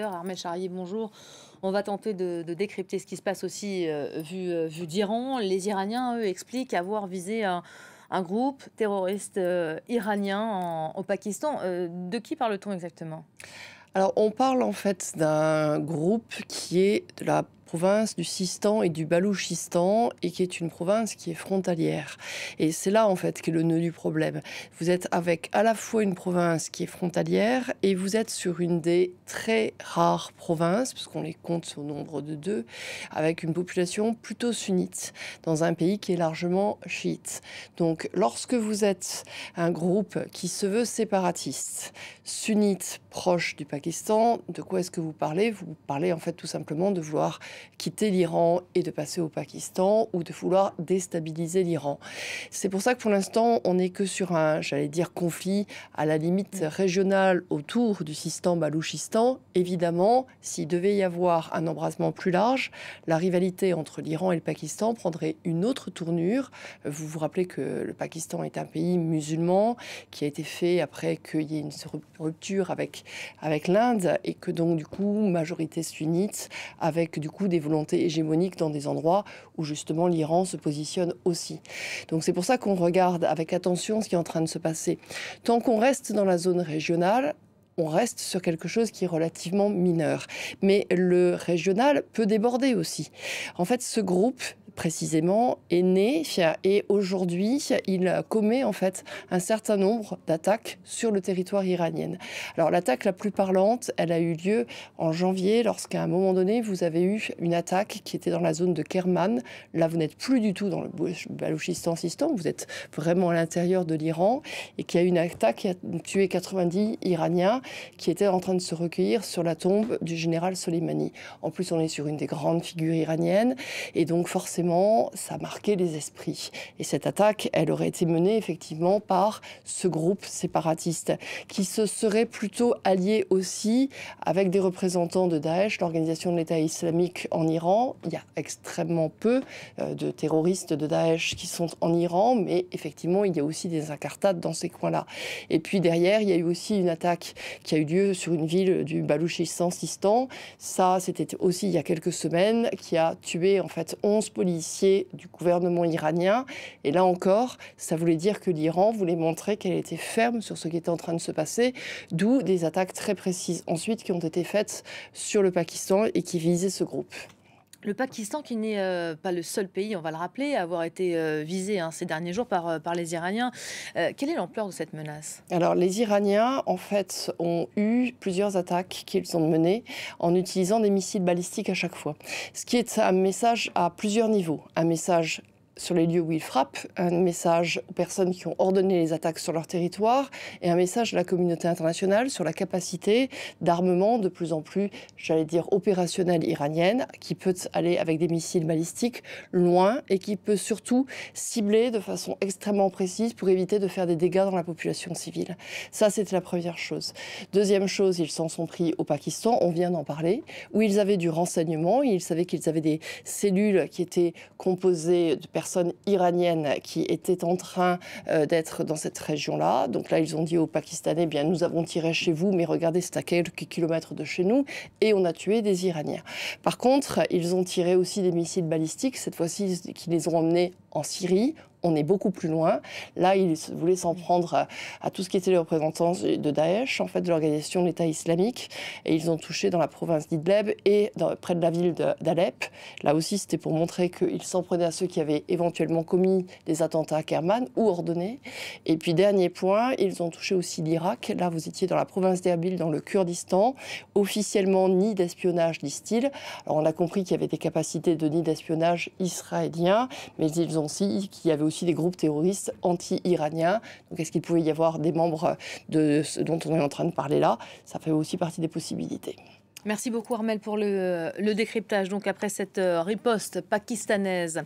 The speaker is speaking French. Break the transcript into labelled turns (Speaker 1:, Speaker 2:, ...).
Speaker 1: Armel bonjour. On va tenter de, décrypter ce qui se passe aussi euh, vu, euh, vu d'Iran. Les Iraniens, eux, expliquent avoir visé un, groupe terroriste euh, iranien au Pakistan. de qui parle-t-on exactement
Speaker 2: alors, on parle en fait d'un groupe qui est de la province du Sistan et du Balouchistan et qui est une province qui est frontalière. Et c'est là en fait qu'est le nœud du problème. Vous êtes avec à la fois une province qui est frontalière et vous êtes sur une des très rares provinces, puisqu'on les compte au nombre de deux, avec une population plutôt sunnite dans un pays qui est largement chiite. Donc lorsque vous êtes un groupe qui se veut séparatiste, sunnite proche du Pakistan, de quoi est-ce que vous parlez Vous parlez en fait tout simplement de vouloir quitter l'Iran et de passer au Pakistan ou de vouloir déstabiliser l'Iran. C'est pour ça que pour l'instant, on n'est que sur un, j'allais dire, conflit à la limite mm. régionale autour du Sistan-Balouchistan. Évidemment, s'il devait y avoir un embrasement plus large, la rivalité entre l'Iran et le Pakistan prendrait une autre tournure. Vous vous rappelez que le Pakistan est un pays musulman qui a été fait après qu'il y ait une rupture avec, avec l'Inde et que donc du coup, majorité sunnite, avec du coup des volontés hégémoniques dans des endroits où justement l'Iran se positionne aussi. Donc c'est pour ça qu'on regarde avec attention ce qui est en train de se passer. Tant qu'on reste dans la zone régionale, on reste sur quelque chose qui est relativement mineur. Mais le régional peut déborder aussi. En fait, ce groupe précisément, est né et aujourd'hui, il commet en fait un certain nombre d'attaques sur le territoire iranien. Alors l'attaque la plus parlante, elle a eu lieu en janvier lorsqu'à un moment donné, vous avez eu une attaque qui était dans la zone de Kerman. Là, vous n'êtes plus du tout dans le Balochistan Sistan, vous êtes vraiment à l'intérieur de l'Iran et qui a eu une attaque qui a tué 90 Iraniens qui étaient en train de se recueillir sur la tombe du général Soleimani. En plus, on est sur une des grandes figures iraniennes et donc forcément ça marquait les esprits. Et cette attaque, elle aurait été menée effectivement par ce groupe séparatiste, qui se serait plutôt allié aussi avec des représentants de Daesh, l'organisation de l'État islamique en Iran. Il y a extrêmement peu euh, de terroristes de Daesh qui sont en Iran, mais effectivement, il y a aussi des incartades dans ces coins-là. Et puis derrière, il y a eu aussi une attaque qui a eu lieu sur une ville du Balouchistan, Sistan. Ça, c'était aussi il y a quelques semaines, qui a tué en fait 11 policiers du gouvernement iranien. Et là encore, ça voulait dire que l'Iran voulait montrer qu'elle était ferme sur ce qui était en train de se passer, d'où des attaques très précises ensuite qui ont été faites sur le Pakistan et qui visaient ce groupe.
Speaker 1: Le Pakistan, qui n'est euh, pas le seul pays, on va le rappeler, à avoir été euh, visé hein, ces derniers jours par, euh, les Iraniens, quelle est l'ampleur de cette menace
Speaker 2: Alors, les Iraniens, en fait, ont eu plusieurs attaques qu'ils ont menées en utilisant des missiles balistiques à chaque fois. Ce qui est un message à plusieurs niveaux. Un message sur les lieux où ils frappent, un message aux personnes qui ont ordonné les attaques sur leur territoire et un message à la communauté internationale sur la capacité d'armement de plus en plus, j'allais dire, opérationnelle iranienne, qui peut aller avec des missiles balistiques loin et qui peut surtout cibler de façon extrêmement précise pour éviter de faire des dégâts dans la population civile. Ça, c'était la première chose. Deuxième chose, ils s'en sont pris au Pakistan, on vient d'en parler, où ils avaient du renseignement, ils savaient qu'ils avaient des cellules qui étaient composées de personnes personnes iraniennes qui étaient en train euh, d'être dans cette région-là. Donc là, ils ont dit aux Pakistanais, bien, nous avons tiré chez vous, mais regardez, c'est à quelques kilomètres de chez nous, et on a tué des Iraniens. Par contre, ils ont tiré aussi des missiles balistiques, cette fois-ci, qui les ont emmenés en Syrie, on est beaucoup plus loin. Là, ils voulaient s'en prendre à, tout ce qui était les représentants de Daesh, en fait, de l'organisation de l'État islamique. Et ils ont touché dans la province d'Idleb et près de la ville d'Alep. Là aussi, c'était pour montrer qu'ils s'en prenaient à ceux qui avaient éventuellement commis des attentats à Kerman ou ordonné. Et puis, dernier point, ils ont touché aussi l'Irak. Là, vous étiez dans la province d'Erbil, dans le Kurdistan. Officiellement, nid d'espionnage, disent-ils. Alors, on a compris qu'il y avait des capacités de nid d'espionnage israélien, mais ils ont aussi qu'il y avait aussi des groupes terroristes anti-iraniens. Donc est-ce qu'il pouvait y avoir des membres de ce dont on est en train de parler là Ça fait aussi partie des possibilités.
Speaker 1: Merci beaucoup Armel pour le, le décryptage. Donc après cette euh, riposte pakistanaise,